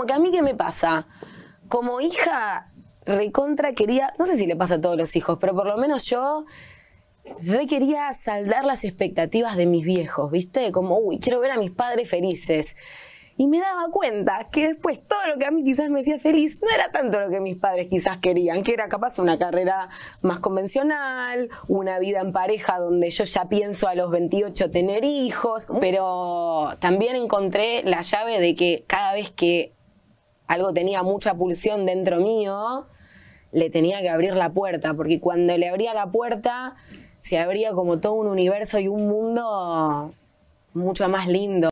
como que a mí, ¿qué me pasa? Como hija recontra quería, no sé si le pasa a todos los hijos, pero por lo menos yo requería saldar las expectativas de mis viejos, ¿viste? Como, uy, quiero ver a mis padres felices. Y me daba cuenta que después todo lo que a mí quizás me hacía feliz no era tanto lo que mis padres quizás querían, que era capaz una carrera más convencional, una vida en pareja donde yo ya pienso a los 28 tener hijos, pero también encontré la llave de que cada vez que algo tenía mucha pulsión dentro mío, le tenía que abrir la puerta, porque cuando le abría la puerta se abría como todo un universo y un mundo mucho más lindo.